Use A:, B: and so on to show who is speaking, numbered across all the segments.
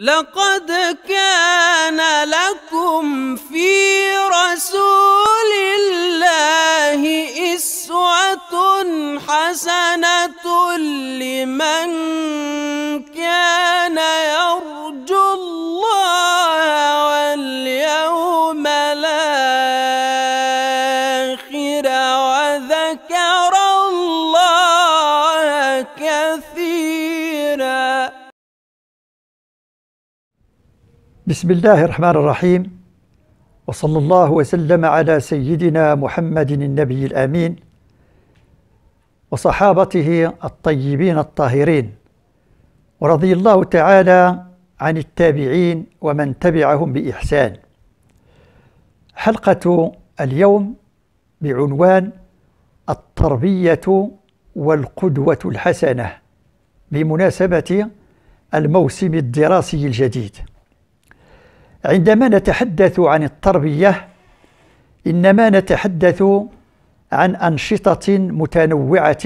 A: لقد كان لكم في رسول الله إسوة حسنة لمن كان يرجو الله واليوم الآخر وذكر الله كثيراً بسم الله الرحمن الرحيم وصلى الله وسلم على سيدنا محمد النبي الامين وصحابته الطيبين الطاهرين ورضي الله تعالى عن التابعين ومن تبعهم باحسان حلقه اليوم بعنوان التربيه والقدوه الحسنه بمناسبه الموسم الدراسي الجديد عندما نتحدث عن التربية إنما نتحدث عن أنشطة متنوعة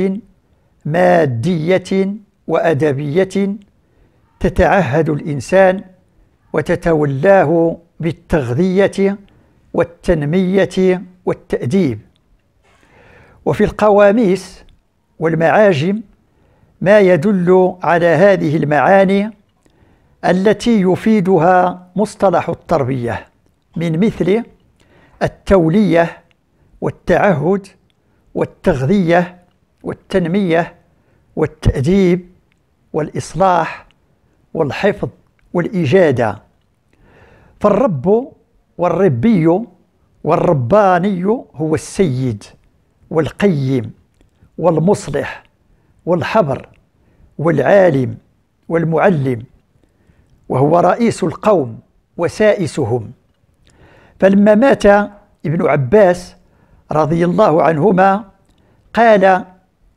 A: مادية وأدبية تتعهد الإنسان وتتولاه بالتغذية والتنمية والتأديب وفي القواميس والمعاجم ما يدل على هذه المعاني التي يفيدها مصطلح التربية من مثل التولية والتعهد والتغذية والتنمية والتأديب والإصلاح والحفظ والإجادة فالرب والربي والرباني هو السيد والقيم والمصلح والحبر والعالم والمعلم وهو رئيس القوم وسائسهم فلما مات ابن عباس رضي الله عنهما قال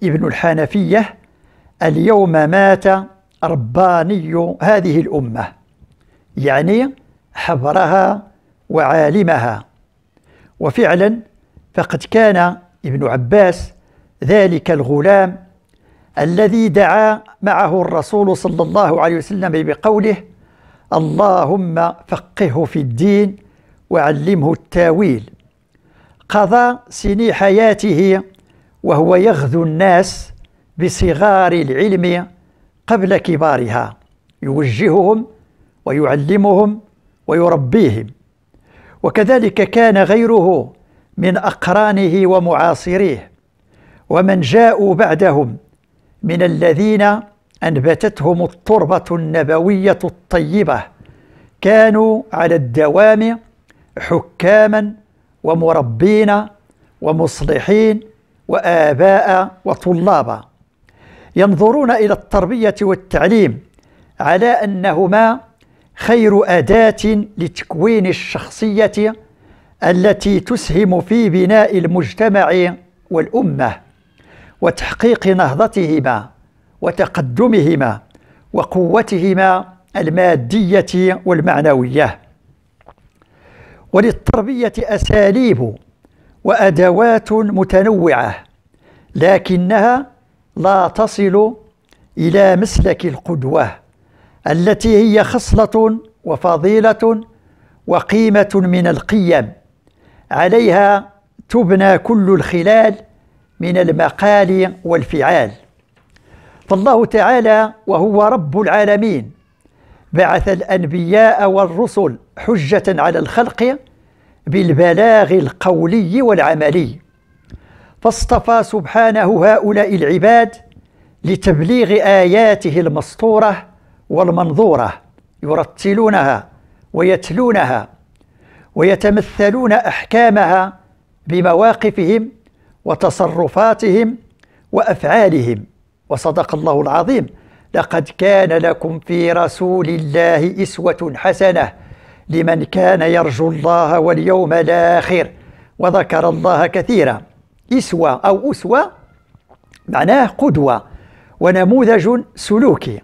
A: ابن الحنفية اليوم مات رباني هذه الأمة يعني حبرها وعالمها وفعلا فقد كان ابن عباس ذلك الغلام الذي دعا معه الرسول صلى الله عليه وسلم بقوله اللهم فقهه في الدين وعلمه التاويل قضى سني حياته وهو يغذو الناس بصغار العلم قبل كبارها يوجههم ويعلمهم ويربيهم وكذلك كان غيره من أقرانه ومعاصريه ومن جاءوا بعدهم من الذين أنبتتهم التربة النبوية الطيبة كانوا على الدوام حكاما ومربين ومصلحين وآباء وطلابا ينظرون إلى التربية والتعليم على أنهما خير أداة لتكوين الشخصية التي تسهم في بناء المجتمع والأمة وتحقيق نهضتهما وتقدمهما وقوتهما المادية والمعنوية وللتربية أساليب وأدوات متنوعة لكنها لا تصل إلى مسلك القدوة التي هي خصلة وفضيلة وقيمة من القيم عليها تبنى كل الخلال من المقال والفعال فالله تعالى وهو رب العالمين بعث الأنبياء والرسل حجة على الخلق بالبلاغ القولي والعملي فاصطفى سبحانه هؤلاء العباد لتبليغ آياته المسطورة والمنظورة يرتلونها ويتلونها ويتمثلون أحكامها بمواقفهم وتصرفاتهم وأفعالهم وصدق الله العظيم لقد كان لكم في رسول الله اسوه حسنه لمن كان يرجو الله واليوم الاخر وذكر الله كثيرا اسوه او اسوه معناه قدوه ونموذج سلوكي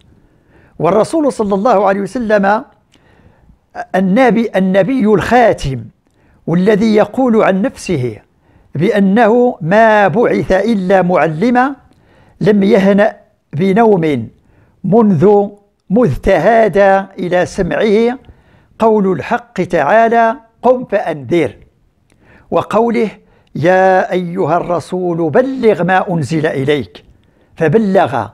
A: والرسول صلى الله عليه وسلم النبي النبي الخاتم والذي يقول عن نفسه بأنه ما بعث إلا معلما لم يهنأ بنوم منذ مذ تهادى إلى سمعه قول الحق تعالى قم فأنذر وقوله يا أيها الرسول بلغ ما أنزل إليك فبلغ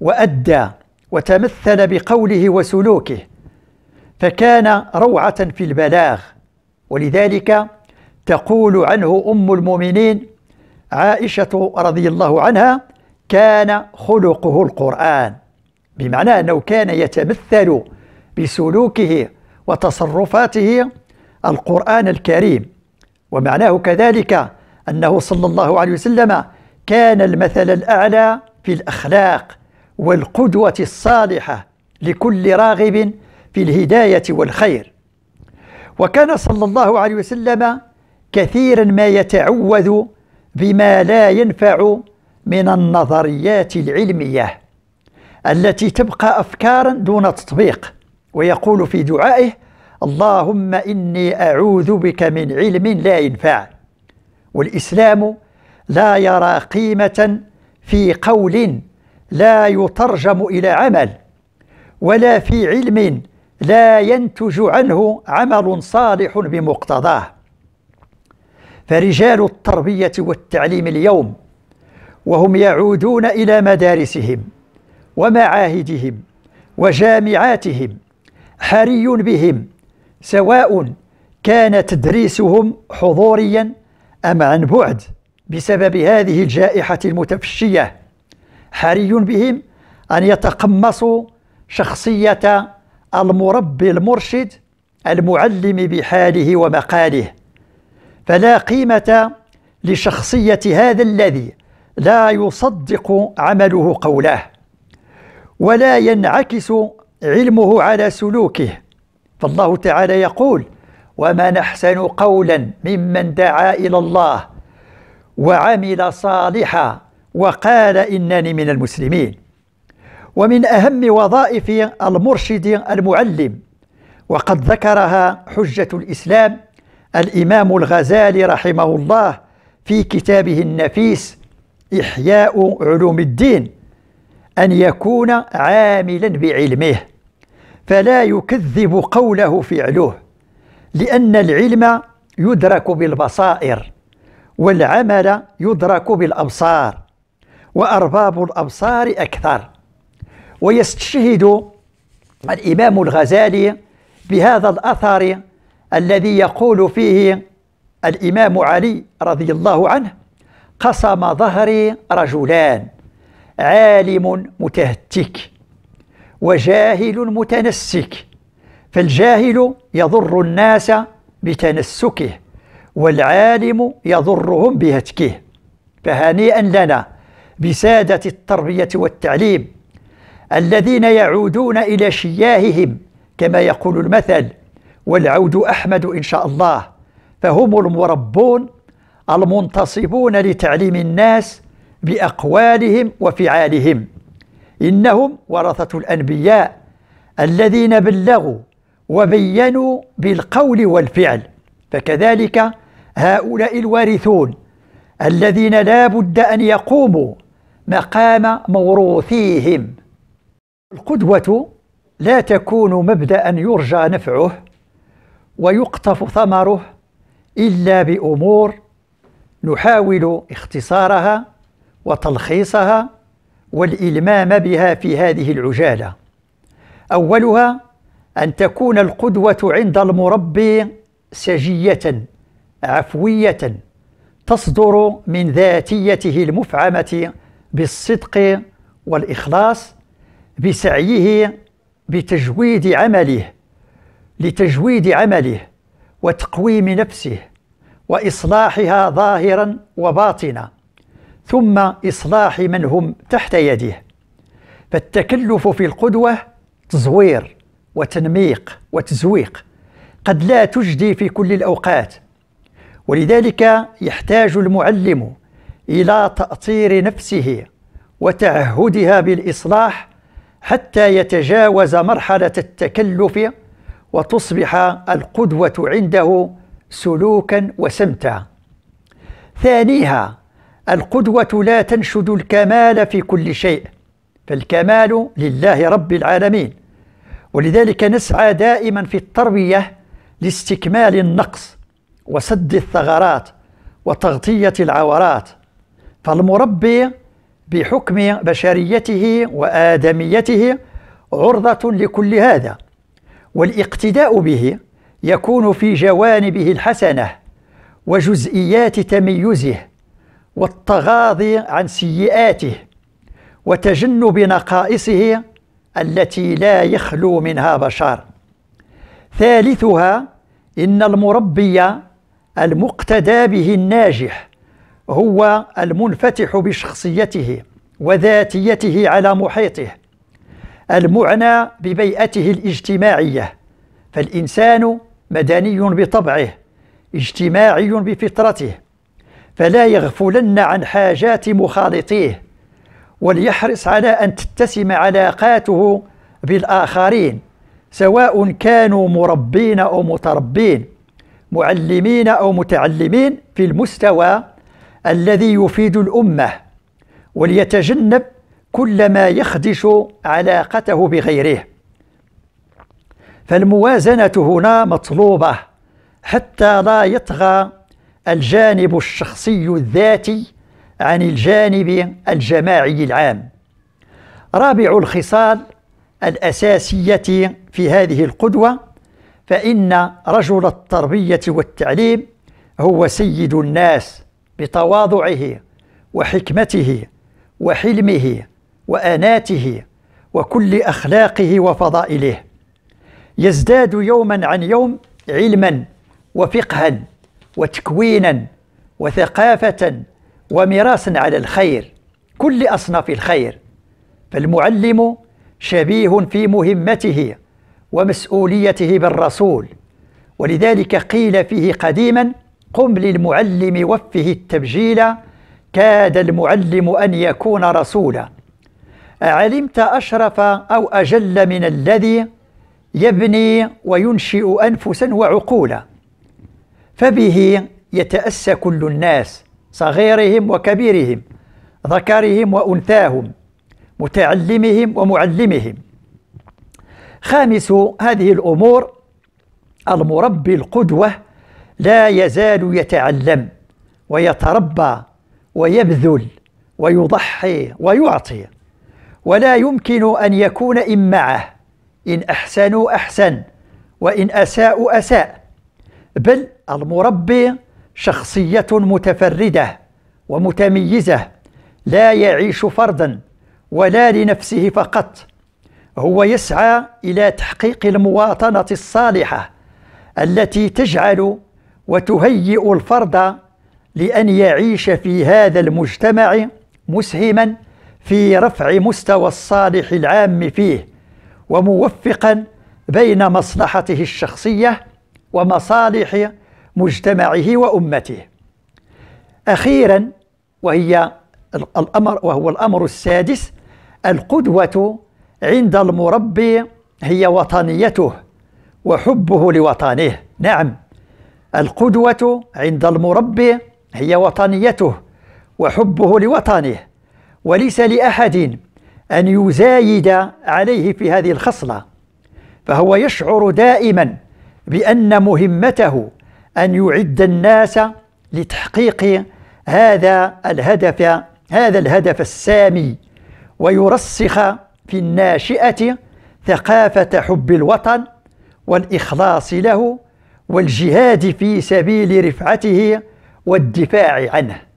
A: وأدى وتمثل بقوله وسلوكه فكان روعة في البلاغ ولذلك تقول عنه أم المؤمنين عائشة رضي الله عنها كان خلقه القرآن بمعنى أنه كان يتمثل بسلوكه وتصرفاته القرآن الكريم ومعناه كذلك أنه صلى الله عليه وسلم كان المثل الأعلى في الأخلاق والقدوة الصالحة لكل راغب في الهداية والخير وكان صلى الله عليه وسلم كثيرا ما يتعوذ بما لا ينفع من النظريات العلمية التي تبقى أفكارا دون تطبيق ويقول في دعائه اللهم إني أعوذ بك من علم لا ينفع والإسلام لا يرى قيمة في قول لا يترجم إلى عمل ولا في علم لا ينتج عنه عمل صالح بمقتضاه فرجال التربية والتعليم اليوم وهم يعودون إلى مدارسهم ومعاهدهم وجامعاتهم حري بهم سواء كان تدريسهم حضوريا أم عن بعد بسبب هذه الجائحة المتفشية حري بهم أن يتقمصوا شخصية المربي المرشد المعلم بحاله ومقاله فلا قيمة لشخصية هذا الذي لا يصدق عمله قوله ولا ينعكس علمه على سلوكه فالله تعالى يقول وما نحسن قولا ممن دعا الى الله وعمل صالحا وقال انني من المسلمين ومن اهم وظائف المرشد المعلم وقد ذكرها حجه الاسلام الامام الغزالي رحمه الله في كتابه النفيس إحياء علوم الدين أن يكون عاملا بعلمه فلا يكذب قوله فعله لأن العلم يدرك بالبصائر والعمل يدرك بالأبصار وأرباب الأبصار أكثر ويستشهد الإمام الغزالي بهذا الأثر الذي يقول فيه الإمام علي رضي الله عنه قسم ظهري رجلان عالم متهتك وجاهل متنسك فالجاهل يضر الناس بتنسكه والعالم يضرهم بهتكه فهنيئا لنا بسادة التربية والتعليم الذين يعودون إلى شياههم كما يقول المثل والعود أحمد إن شاء الله فهم المربون المنتصبون لتعليم الناس بأقوالهم وفعالهم إنهم ورثة الأنبياء الذين بلغوا وبينوا بالقول والفعل فكذلك هؤلاء الوارثون الذين لا بد أن يقوموا مقام موروثيهم القدوة لا تكون مبدأ يرجى نفعه ويقطف ثمره إلا بأمور نحاول اختصارها وتلخيصها والإلمام بها في هذه العجالة أولها أن تكون القدوة عند المربي سجية عفوية تصدر من ذاتيته المفعمة بالصدق والإخلاص بسعيه بتجويد عمله لتجويد عمله وتقويم نفسه وإصلاحها ظاهرا وباطنا ثم إصلاح من هم تحت يده فالتكلف في القدوة تزوير وتنميق وتزويق قد لا تجدي في كل الأوقات ولذلك يحتاج المعلم إلى تأطير نفسه وتعهدها بالإصلاح حتى يتجاوز مرحلة التكلف وتصبح القدوة عنده سلوكا وسمتا ثانيها القدوة لا تنشد الكمال في كل شيء فالكمال لله رب العالمين ولذلك نسعى دائما في التربية لاستكمال النقص وسد الثغرات وتغطية العورات فالمربي بحكم بشريته وآدميته عرضة لكل هذا والاقتداء به يكون في جوانبه الحسنه وجزئيات تميزه والتغاضي عن سيئاته وتجنب نقائصه التي لا يخلو منها بشر ثالثها ان المربي المقتدى به الناجح هو المنفتح بشخصيته وذاتيته على محيطه المعنى ببيئته الاجتماعيه فالانسان مدني بطبعه اجتماعي بفطرته فلا يغفلن عن حاجات مخالطيه وليحرص على أن تتسم علاقاته بالآخرين سواء كانوا مربين أو متربين معلمين أو متعلمين في المستوى الذي يفيد الأمة وليتجنب كل ما يخدش علاقته بغيره فالموازنة هنا مطلوبة حتى لا يطغى الجانب الشخصي الذاتي عن الجانب الجماعي العام رابع الخصال الأساسية في هذه القدوة فإن رجل التربية والتعليم هو سيد الناس بتواضعه وحكمته وحلمه وأناته وكل أخلاقه وفضائله يزداد يوما عن يوم علما وفقها وتكوينا وثقافة ومراسا على الخير كل أصناف الخير فالمعلم شبيه في مهمته ومسؤوليته بالرسول ولذلك قيل فيه قديما قم للمعلم وفه التبجيل كاد المعلم أن يكون رسولا أعلمت أشرف أو أجل من الذي يبني وينشئ أنفسا وعقولا فبه يتأسى كل الناس صغيرهم وكبيرهم ذكرهم وأنثاهم متعلمهم ومعلمهم خامس هذه الأمور المربي القدوة لا يزال يتعلم ويتربى ويبذل ويضحي ويعطي ولا يمكن أن يكون إمعه إن أحسنوا أحسن وإن أساءوا أساء بل المربي شخصية متفردة ومتميزة لا يعيش فردا ولا لنفسه فقط هو يسعى إلى تحقيق المواطنة الصالحة التي تجعل وتهيئ الفرد لأن يعيش في هذا المجتمع مسهما في رفع مستوى الصالح العام فيه وموفقا بين مصلحته الشخصية ومصالح مجتمعه وأمته أخيرا وهي الأمر وهو الأمر السادس القدوة عند المربي هي وطنيته وحبه لوطنه نعم القدوة عند المربي هي وطنيته وحبه لوطنه وليس لأحد أن يزايد عليه في هذه الخصلة فهو يشعر دائما بأن مهمته أن يعد الناس لتحقيق هذا الهدف هذا الهدف السامي ويرسخ في الناشئة ثقافة حب الوطن والإخلاص له والجهاد في سبيل رفعته والدفاع عنه